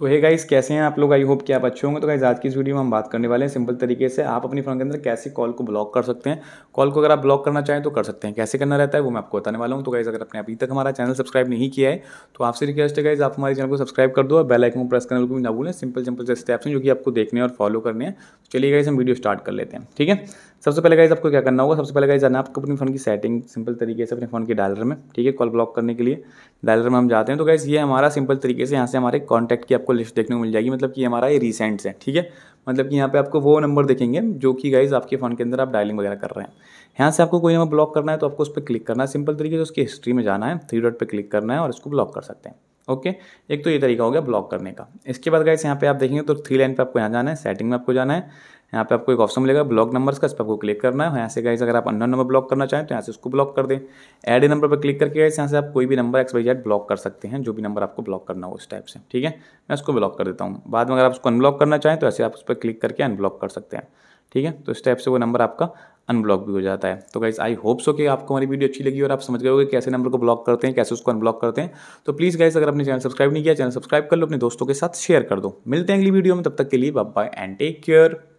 तो hey guys कैसे हैं आप लोग आई होप कि आप अच्छे होंगे तो गाइस आज की इस वीडियो में हम बात करने वाले हैं सिंपल तरीके से आप अपनी फ़ोन के अंदर कैसे कॉल को ब्लॉक कर सकते हैं कॉल को अगर आप ब्लॉक करना चाहें तो कर सकते हैं कैसे करना रहता है वो मैं आपको बताने वाला हूँ तो गाइस अगर आपने अभी तक हमारा चैनल सब्सक्राइब नहीं किया है तो आपसे रिक्वेस्ट है गाइज आप हमारे चैनल को सब्सक्राइब कर दो और बेल आइकन को प्रेस करने को भी ना भूलें सिंपल सिंपल से स्टेप्स हैं जो कि आपको देखने और फॉलो करने हैं तो चलिए गाइज हम वीडियो स्टार्ट कर लेते हैं ठीक है सबसे पहले गाइज आपको क्या करना होगा सबसे पहले गाइज जाना आपको अपने फोन की सेटिंग सिंपल तरीके से अपने फोन के डायलर में ठीक है कॉल ब्लॉक करने के लिए डायलर में हम जाते हैं तो गाइज ये हमारा सिंपल तरीके से यहाँ से हमारे कॉन्टैक्ट की आपको लिस्ट देखने को मिल जाएगी मतलब कि हमारा ये रिसेंट्स है ठीक है मतलब कि यहाँ पे आपको वो नंबर देखेंगे जो कि गाइज आपके फ़ोन के अंदर आप डायलिंग वगैरह कर रहे हैं यहाँ से आपको कोई नंबर ब्लॉक करना है तो आपको उस पर क्लिक करना है सिंपल तरीके से उसकी हिस्ट्री में जाना है थ्री डॉट पर क्लिक करना है और इसको ब्लॉक कर सकते हैं ओके एक तो ये तरीका हो गया ब्लॉक करने का इसके बाद गाइस यहाँ पे आप देखेंगे तो थ्री लाइन पे आपको यहाँ जाना है सेटिंग में आपको जाना है यहाँ पे आपको एक ऑप्शन मिलेगा ब्लॉक नंबर्स का इस पर आपको क्लिक करना है यहाँ से गाइस अगर आप अन्य नंबर ब्लॉक करना चाहें तो यहाँ से उसको ब्लॉक कर दें एड ए नंबर पर क्लिक करके गाइस यहाँ से आप कोई भी number X Y Z block कर सकते हैं जो भी नंबर आपको ब्लॉक करना हो उस टाइप से ठीक है मैं उसको ब्लॉक कर देता हूँ बाद में अगर आप उसको अनब्लॉक करना चाहें तो ऐसे आप उस पर क्लिक करके अनब्लॉक कर सकते हैं ठीक है तो इस टाइप से वो नंबर आपका अनब्लॉक भी हो जाता है तो गाइज आई होप सो कि आपको हमारी वीडियो अच्छी लगी और आप समझ गए होगे कैसे नंबर को ब्लॉक करते हैं कैसे उसको अनब्लॉक करते हैं तो प्लीज़ गाइज अगर अपने चैनल सब्सक्राइब नहीं किया चैनल सब्सक्राइब कर लो अपने दोस्तों के साथ शेयर कर दो मिलते हैं अगली वीडियो में तब तक के लिए बाय एंड टेक केयर